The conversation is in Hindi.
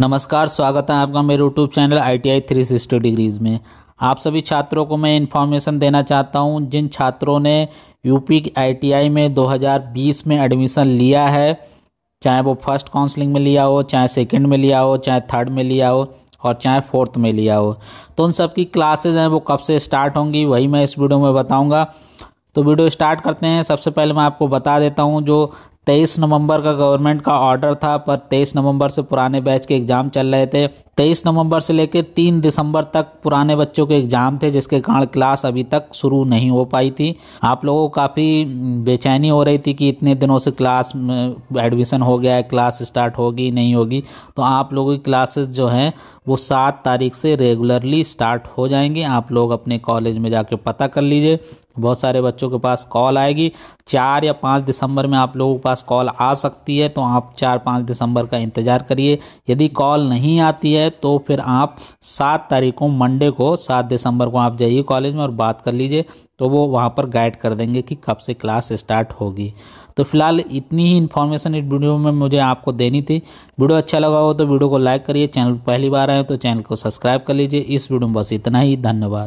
नमस्कार स्वागत है आपका मेरे YouTube channel I T I three sixty degrees में आप सभी छात्रों को मैं इन्फॉर्मेशन देना चाहता हूं जिन छात्रों ने यूपी आईटीआई में 2020 में एडमिशन लिया है चाहे वो फर्स्ट काउंसलिंग में लिया हो चाहे सेकंड में लिया हो चाहे थर्ड में लिया हो और चाहे फोर्थ में लिया हो तो उन सब की क्लासेज हैं वो कब से स्टार्ट होंगी वही मैं इस वीडियो में बताऊँगा तो वीडियो स्टार्ट करते हैं सबसे पहले मैं आपको बता देता हूँ जो तेईस नवंबर का गवर्नमेंट का ऑर्डर था पर तेईस नवंबर से पुराने बैच के एग्ज़ाम चल रहे थे तेईस नवंबर से लेकर तीन दिसंबर तक पुराने बच्चों के एग्ज़ाम थे जिसके कारण क्लास अभी तक शुरू नहीं हो पाई थी आप लोगों को काफ़ी बेचैनी हो रही थी कि इतने दिनों से क्लास में एडमिशन हो गया है क्लास स्टार्ट होगी नहीं होगी तो आप लोगों की क्लासेस जो हैं वो सात तारीख से रेगुलरली स्टार्ट हो जाएंगी आप लोग अपने कॉलेज में जाके पता कर लीजिए बहुत सारे बच्चों के पास कॉल आएगी चार या पाँच दिसंबर में आप लोगों के पास पास कॉल आ सकती है तो आप चार पाँच दिसंबर का इंतज़ार करिए यदि कॉल नहीं आती है तो फिर आप सात तारीख को मंडे को सात दिसंबर को आप जाइए कॉलेज में और बात कर लीजिए तो वो वहाँ पर गाइड कर देंगे कि कब से क्लास स्टार्ट होगी तो फिलहाल इतनी ही इन्फॉर्मेशन इस वीडियो में मुझे आपको देनी थी वीडियो अच्छा लगा हो तो वीडियो को लाइक करिए चैनल पहली बार आए तो चैनल को सब्सक्राइब कर लीजिए इस वीडियो में बस इतना ही धन्यवाद